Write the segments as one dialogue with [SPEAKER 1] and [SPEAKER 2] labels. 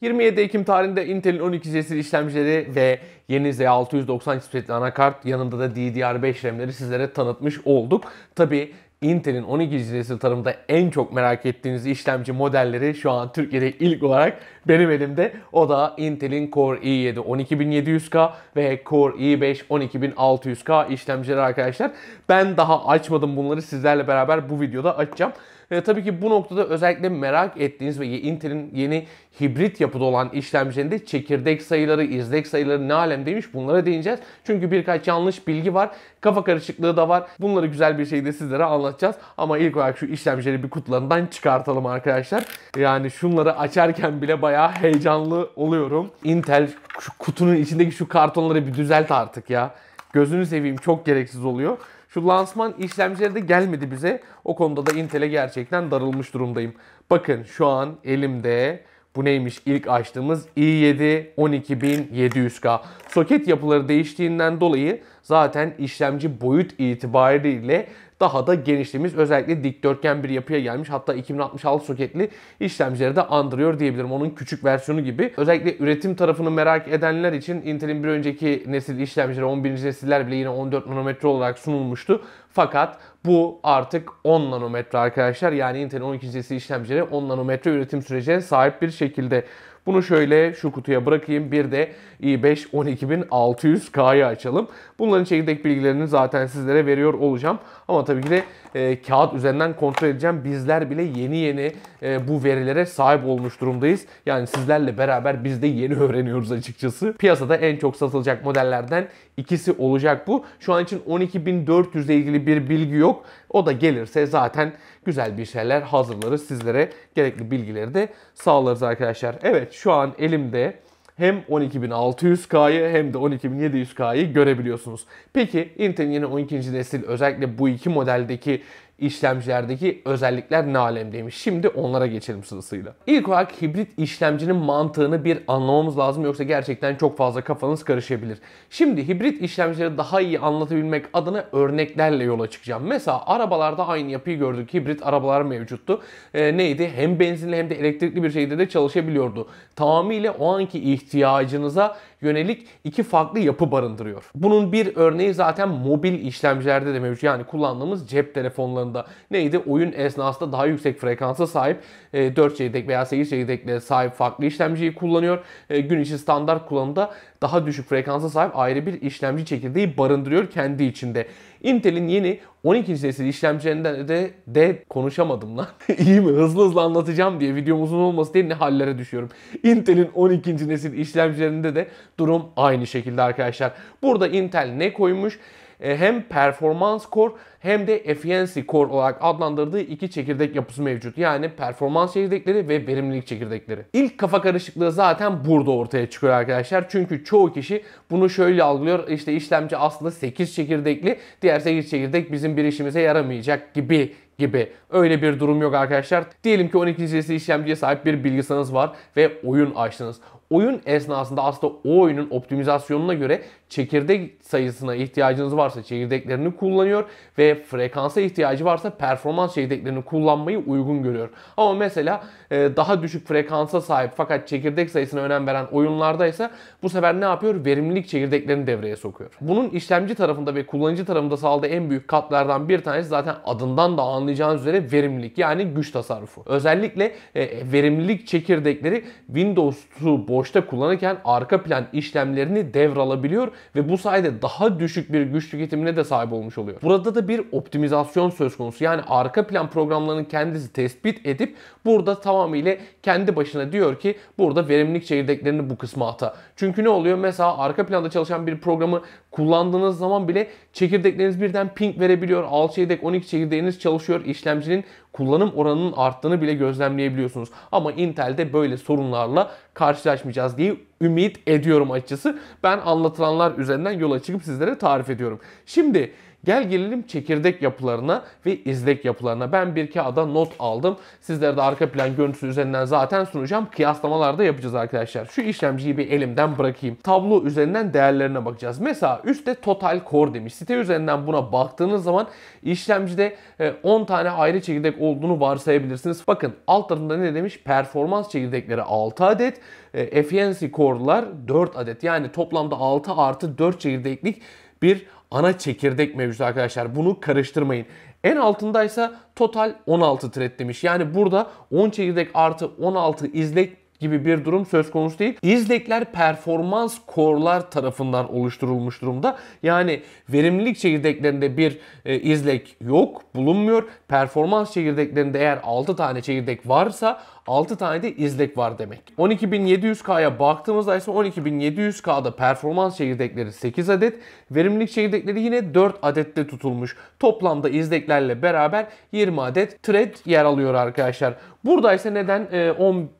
[SPEAKER 1] 27 Ekim tarihinde Intel'in 12 nesil işlemcileri ve yeni Z690 chipsetli anakart yanında da DDR5 RAM'leri sizlere tanıtmış olduk. Tabi Intel'in 12. nesil tarımda en çok merak ettiğiniz işlemci modelleri şu an Türkiye'de ilk olarak benim elimde. O da Intel'in Core i7 12700K ve Core i5 12600K işlemcileri arkadaşlar. Ben daha açmadım bunları sizlerle beraber bu videoda açacağım. E, tabii ki bu noktada özellikle merak ettiğiniz ve Intel'in yeni hibrit yapıda olan işlemcilerinde çekirdek sayıları, izlek sayıları ne alem demiş bunlara değineceğiz. Çünkü birkaç yanlış bilgi var. Kafa karışıklığı da var. Bunları güzel bir şekilde sizlere anlatacağız. Ama ilk olarak şu işlemcileri bir kutularından çıkartalım arkadaşlar. Yani şunları açarken bile bayağı heyecanlı oluyorum. Intel şu kutunun içindeki şu kartonları bir düzelt artık ya. Gözünü seveyim çok gereksiz oluyor. Şu lansman işlemcileri de gelmedi bize. O konuda da Intel'e gerçekten darılmış durumdayım. Bakın şu an elimde bu neymiş? ilk açtığımız i7 12700K. Soket yapıları değiştiğinden dolayı zaten işlemci boyut itibariyle daha da genişliğimiz özellikle dikdörtgen bir yapıya gelmiş. Hatta 2066 soketli işlemcileri de andırıyor diyebilirim. Onun küçük versiyonu gibi. Özellikle üretim tarafını merak edenler için Intel'in bir önceki nesil işlemcileri 11. nesiller bile yine 14 nanometre olarak sunulmuştu. Fakat bu artık 10 nanometre arkadaşlar. Yani Intel 12. serisi işlemcileri 10 nanometre üretim sürecine sahip bir şekilde. Bunu şöyle şu kutuya bırakayım. Bir de i5 12600K'yı açalım. Bunların çekirdek bilgilerini zaten sizlere veriyor olacağım. Ama tabii ki de e, kağıt üzerinden kontrol edeceğim. Bizler bile yeni yeni e, bu verilere sahip olmuş durumdayız. Yani sizlerle beraber biz de yeni öğreniyoruz açıkçası. Piyasada en çok satılacak modellerden ikisi olacak bu. Şu an için 12.400 ile ilgili bir bilgi yok. O da gelirse zaten güzel bir şeyler hazırlarız. Sizlere gerekli bilgileri de sağlarız arkadaşlar. Evet şu an elimde hem 12.600K'yı hem de 12.700K'yı görebiliyorsunuz. Peki Intel'in yeni 12. nesil özellikle bu iki modeldeki işlemcilerdeki özellikler ne alemdeymiş. Şimdi onlara geçelim sırasıyla. İlk olarak hibrit işlemcinin mantığını bir anlamamız lazım yoksa gerçekten çok fazla kafanız karışabilir. Şimdi hibrit işlemcileri daha iyi anlatabilmek adına örneklerle yola çıkacağım. Mesela arabalarda aynı yapıyı gördük. Hibrit arabalar mevcuttu. E, neydi? Hem benzinli hem de elektrikli bir şeyde de çalışabiliyordu. Tamamıyla o anki ihtiyacınıza yönelik iki farklı yapı barındırıyor. Bunun bir örneği zaten mobil işlemcilerde de mevcut. Yani kullandığımız cep telefonlarında neydi? Oyun esnasında daha yüksek frekansa sahip 4 e, çekirdek veya 8 çekirdeklere sahip farklı işlemciyi kullanıyor. E, gün içi standart kullanımda daha düşük frekansa sahip ayrı bir işlemci çekirdeği barındırıyor kendi içinde. Intel'in yeni 12. nesil işlemcilerinden de, de konuşamadım lan. İyi mi? Hızlı hızlı anlatacağım diye videom uzun olması diye ne hallere düşüyorum. Intel'in 12. nesil işlemcilerinde de durum aynı şekilde arkadaşlar. Burada Intel ne koymuş? E, hem performans core hem de efficiency core olarak adlandırdığı iki çekirdek yapısı mevcut. Yani performans çekirdekleri ve verimlilik çekirdekleri. İlk kafa karışıklığı zaten burada ortaya çıkıyor arkadaşlar. Çünkü çoğu kişi bunu şöyle algılıyor. İşte işlemci aslında 8 çekirdekli. Diğer 8 çekirdek bizim bir işimize yaramayacak gibi gibi. Öyle bir durum yok arkadaşlar. Diyelim ki 12. serisi işlemciye sahip bir bilgisayarınız var ve oyun açtınız oyun esnasında aslında o oyunun optimizasyonuna göre çekirdek sayısına ihtiyacınız varsa çekirdeklerini kullanıyor ve frekansa ihtiyacı varsa performans çekirdeklerini kullanmayı uygun görüyor. Ama mesela e, daha düşük frekansa sahip fakat çekirdek sayısına önem veren oyunlarda ise bu sefer ne yapıyor? Verimlilik çekirdeklerini devreye sokuyor. Bunun işlemci tarafında ve kullanıcı tarafında sağladığı en büyük katlardan bir tanesi zaten adından da anlayacağınız üzere verimlilik yani güç tasarrufu. Özellikle e, verimlilik çekirdekleri Windows'u 2 boşta kullanırken arka plan işlemlerini devralabiliyor ve bu sayede daha düşük bir güç tüketimine de sahip olmuş oluyor. Burada da bir optimizasyon söz konusu. Yani arka plan programlarının kendisi tespit edip burada tamamıyla kendi başına diyor ki burada verimlilik çekirdeklerini bu kısma ata. Çünkü ne oluyor? Mesela arka planda çalışan bir programı kullandığınız zaman bile çekirdekleriniz birden ping verebiliyor. Alt çekirdek 12 çekirdeğiniz çalışıyor. işlemcinin kullanım oranının arttığını bile gözlemleyebiliyorsunuz. Ama Intel'de böyle sorunlarla karşılaşmayacağız diye ümit ediyorum açıkçası. Ben anlatılanlar üzerinden yola çıkıp sizlere tarif ediyorum. Şimdi Gel gelelim çekirdek yapılarına ve izlek yapılarına. Ben bir kağıda not aldım. Sizlere de arka plan görüntüsü üzerinden zaten sunacağım. Kıyaslamalar da yapacağız arkadaşlar. Şu işlemciyi bir elimden bırakayım. Tablo üzerinden değerlerine bakacağız. Mesela üstte total core demiş. Site üzerinden buna baktığınız zaman işlemcide 10 e, tane ayrı çekirdek olduğunu varsayabilirsiniz. Bakın alt tarafında ne demiş? Performans çekirdekleri 6 adet. E, efficiency core'lar 4 adet. Yani toplamda 6 artı 4 çekirdeklik bir ana çekirdek mevcut arkadaşlar. Bunu karıştırmayın. En altındaysa total 16 thread demiş. Yani burada 10 çekirdek artı 16 izlek gibi bir durum söz konusu değil. İzlekler performans korlar tarafından oluşturulmuş durumda. Yani verimlilik çekirdeklerinde bir e, izlek yok, bulunmuyor. Performans çekirdeklerinde eğer 6 tane çekirdek varsa 6 tane de izlek var demek. 12700K'ya baktığımızda ise 12700K'da performans çekirdekleri 8 adet, verimlilik çekirdekleri yine 4 adette tutulmuş. Toplamda izleklerle beraber 20 adet thread yer alıyor arkadaşlar. Burada ise neden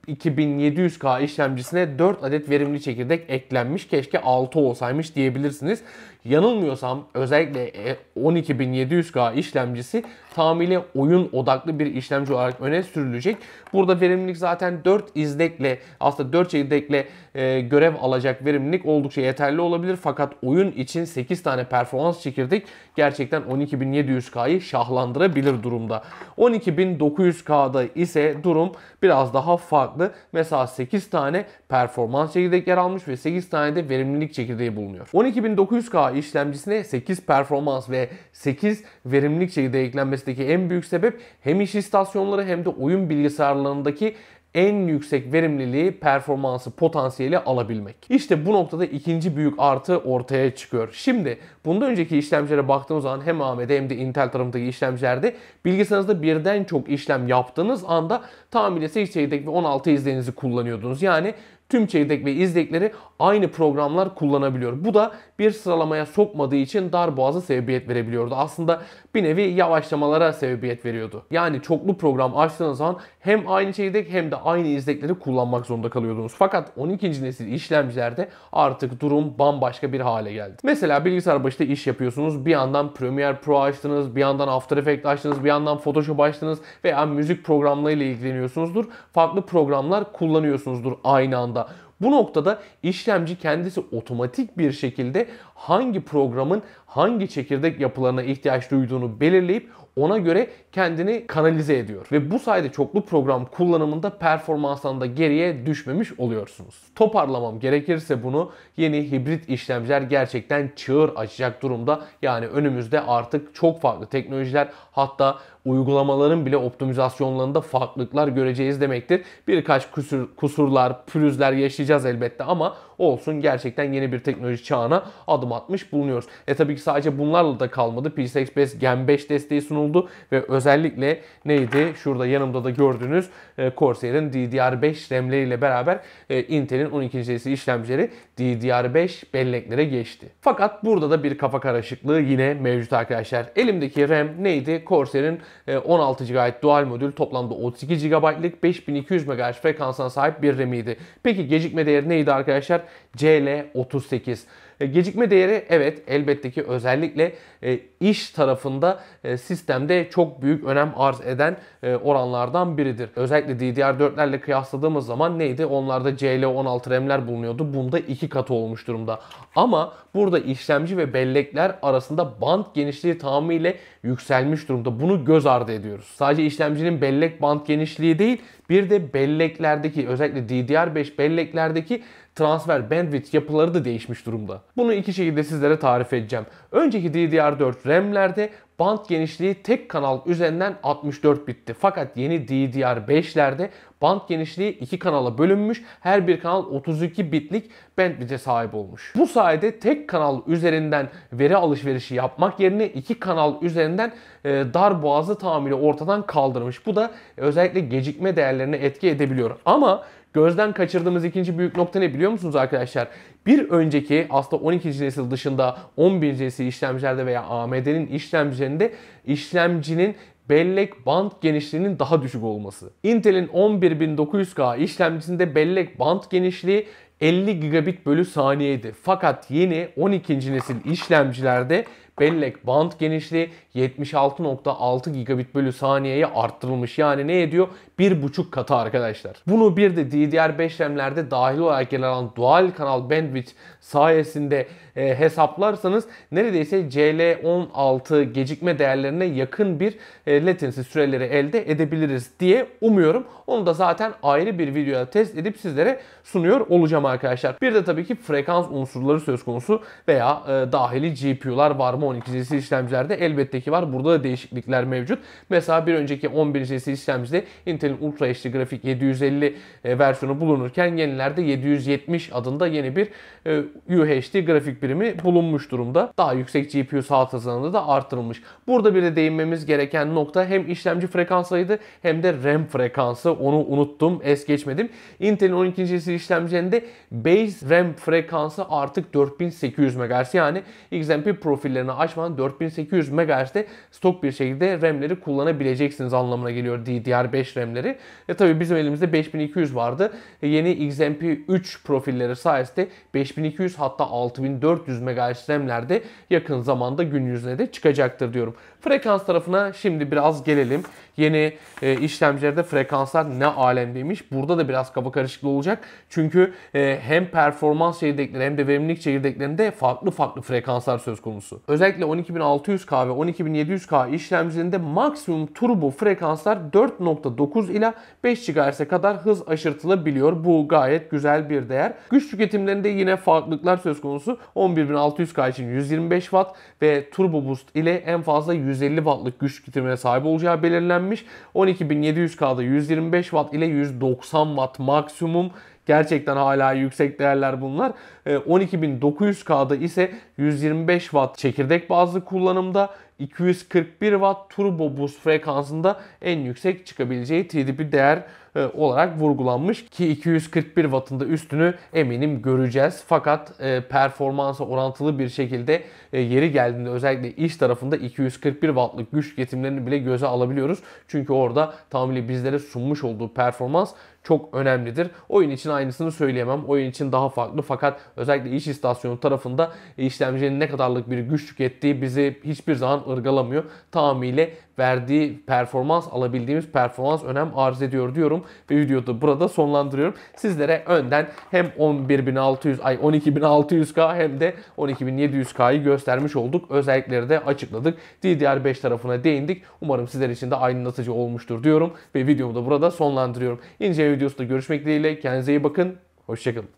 [SPEAKER 1] 12700K e, işlemcisine 4 adet verimli çekirdek eklenmiş keşke 6 olsaymış diyebilirsiniz. Yanılmıyorsam özellikle 12700K e, işlemcisi tamamıyla oyun odaklı bir işlemci olarak öne sürülecek. Burada verimlilik zaten 4 izlekle aslında 4 çekirdekle e, görev alacak verimlilik oldukça yeterli olabilir. Fakat oyun için 8 tane performans çekirdek gerçekten 12700K'yı şahlandırabilir durumda. 12900K'da ise durum biraz daha farklı. Mesela 8 tane performans çekirdek yer almış ve 8 tane de verimlilik çekirdeği bulunuyor. 12900K A işlemcisine 8 performans ve 8 verimlilik şekilde eklenmesindeki en büyük sebep hem iş istasyonları hem de oyun bilgisayarlarındaki en yüksek verimliliği, performansı, potansiyeli alabilmek. İşte bu noktada ikinci büyük artı ortaya çıkıyor. Şimdi bunda önceki işlemcilere baktığımız zaman hem AMD hem de Intel tarafındaki işlemcilerde bilgisayarınızda birden çok işlem yaptığınız anda tamamıyla 8 ve 16 izleyinizi kullanıyordunuz. Yani tüm çeyrek ve izlekleri aynı programlar kullanabiliyor. Bu da bir sıralamaya sokmadığı için dar boğaza sebebiyet verebiliyordu. Aslında bir nevi yavaşlamalara sebebiyet veriyordu. Yani çoklu program açtığınız zaman hem aynı çeyrek hem de aynı izlekleri kullanmak zorunda kalıyordunuz. Fakat 12. nesil işlemcilerde artık durum bambaşka bir hale geldi. Mesela bilgisayar başında iş yapıyorsunuz. Bir yandan Premiere Pro açtınız, bir yandan After Effects açtınız, bir yandan Photoshop açtınız veya müzik programlarıyla ilgileniyorsunuzdur. Farklı programlar kullanıyorsunuzdur aynı anda durumda. Bu noktada işlemci kendisi otomatik bir şekilde hangi programın hangi çekirdek yapılarına ihtiyaç duyduğunu belirleyip ona göre kendini kanalize ediyor. Ve bu sayede çoklu program kullanımında performanstan geriye düşmemiş oluyorsunuz. Toparlamam gerekirse bunu yeni hibrit işlemciler gerçekten çığır açacak durumda. Yani önümüzde artık çok farklı teknolojiler hatta uygulamaların bile optimizasyonlarında farklılıklar göreceğiz demektir. Birkaç kusur, kusurlar, pürüzler yaşayacağız elbette ama olsun gerçekten yeni bir teknoloji çağına adım atmış bulunuyoruz. E tabii ki sadece bunlarla da kalmadı. PCI Express Gen 5 desteği sunuldu ve özellikle neydi? Şurada yanımda da gördüğünüz e, Corsair'in DDR5 RAM'leriyle beraber e, Intel'in 12. serisi işlemcileri DDR5 belleklere geçti. Fakat burada da bir kafa karışıklığı yine mevcut arkadaşlar. Elimdeki RAM neydi? Corsair'in 16 e, GB dual modül toplamda 32 GB'lık 5200 MHz frekansına sahip bir RAM'iydi. Peki gecikme değeri neydi arkadaşlar? CL38. E, gecikme değeri evet elbette ki özellikle e, iş tarafında e, sistemde çok büyük önem arz eden oranlardan biridir. Özellikle DDR4'lerle kıyasladığımız zaman neydi? Onlarda CL16 RAM'ler bulunuyordu. Bunda iki katı olmuş durumda. Ama burada işlemci ve bellekler arasında band genişliği tamamıyla yükselmiş durumda. Bunu göz ardı ediyoruz. Sadece işlemcinin bellek band genişliği değil bir de belleklerdeki özellikle DDR5 belleklerdeki transfer bandwidth yapıları da değişmiş durumda. Bunu iki şekilde sizlere tarif edeceğim. Önceki DDR4 RAM'lerde band genişliği tek kanal üzerinden 64 bitti. Fakat yeni DDR5'lerde Band genişliği iki kanala bölünmüş. Her bir kanal 32 bitlik bandwidth'e sahip olmuş. Bu sayede tek kanal üzerinden veri alışverişi yapmak yerine iki kanal üzerinden e, dar boğazlı tamiri ortadan kaldırmış. Bu da özellikle gecikme değerlerine etki edebiliyor. Ama gözden kaçırdığımız ikinci büyük nokta ne biliyor musunuz arkadaşlar? Bir önceki aslında 12. nesil dışında 11. nesil işlemcilerde veya AMD'nin işlemcilerinde işlemcinin bellek band genişliğinin daha düşük olması. Intel'in 11900K işlemcisinde bellek band genişliği 50 gigabit bölü saniyeydi. Fakat yeni 12. nesil işlemcilerde bellek band genişliği 76.6 gigabit bölü saniyeye arttırılmış. Yani ne ediyor? 1.5 katı arkadaşlar. Bunu bir de DDR5 RAM'lerde dahil olarak yer alan dual kanal bandwidth sayesinde e, hesaplarsanız neredeyse CL16 gecikme değerlerine yakın bir e, latency süreleri elde edebiliriz diye umuyorum. Onu da zaten ayrı bir videoya test edip sizlere sunuyor olacağım arkadaşlar. Bir de tabii ki frekans unsurları söz konusu veya e, dahili GPU'lar var mı 12 işlemcilerde elbette ki özelliği var. Burada da değişiklikler mevcut. Mesela bir önceki 11. serisi işlemcide Intel'in Ultra HD Grafik 750 e, versiyonu bulunurken yenilerde 770 adında yeni bir e, UHD grafik birimi bulunmuş durumda. Daha yüksek GPU saat hızlarında da artırılmış. Burada bir de değinmemiz gereken nokta hem işlemci frekansıydı hem de RAM frekansı. Onu unuttum, es geçmedim. Intel'in 12. serisi işlemcilerinde base RAM frekansı artık 4800 MHz yani XMP profillerini açmanın 4800 MHz terste stok bir şekilde RAM'leri kullanabileceksiniz anlamına geliyor DDR5 RAM'leri. E tabi bizim elimizde 5200 vardı. E, yeni XMP3 profilleri sayesinde 5200 hatta 6400 MHz RAM'lerde yakın zamanda gün yüzüne de çıkacaktır diyorum. Frekans tarafına şimdi biraz gelelim. Yeni e, işlemcilerde frekanslar ne alemdeymiş. Burada da biraz kafa karışıklığı olacak. Çünkü e, hem performans çekirdekleri hem de verimlilik çekirdeklerinde farklı farklı frekanslar söz konusu. Özellikle 12600K ve 12700K işlemcilerinde maksimum turbo frekanslar 4.9 ila 5 GHz'e kadar hız aşırtılabiliyor. Bu gayet güzel bir değer. Güç tüketimlerinde yine farklılıklar söz konusu. 11600K için 125 Watt ve Turbo Boost ile en fazla 150 wattlık güç getirmeye sahip olacağı belirlenmiş. 12700K'da 125 watt ile 190 watt maksimum Gerçekten hala yüksek değerler bunlar. 12900K'da ee, ise 125 watt çekirdek bazlı kullanımda 241 watt turbo boost frekansında en yüksek çıkabileceği TDP değer e, olarak vurgulanmış ki 241 wattında üstünü eminim göreceğiz. Fakat e, performansa orantılı bir şekilde e, yeri geldiğinde özellikle iş tarafında 241 wattlık güç yetimlerini bile göze alabiliyoruz. Çünkü orada tamamıyla bizlere sunmuş olduğu performans çok önemlidir. Oyun için aynısını söyleyemem. Oyun için daha farklı fakat özellikle iş istasyonu tarafında işlemcinin ne kadarlık bir güç tükettiği bizi hiçbir zaman ırgalamıyor. Tamamıyla verdiği performans, alabildiğimiz performans önem arz ediyor diyorum ve videoyu da burada sonlandırıyorum. Sizlere önden hem 11.600 ay 12.600K hem de 12.700K'yı göstermiş olduk. Özellikleri de açıkladık. DDR5 tarafına değindik. Umarım sizler için de aydınlatıcı olmuştur diyorum ve videomu da burada sonlandırıyorum. İnce videosunda görüşmek dileğiyle. Kendinize iyi bakın. Hoşçakalın.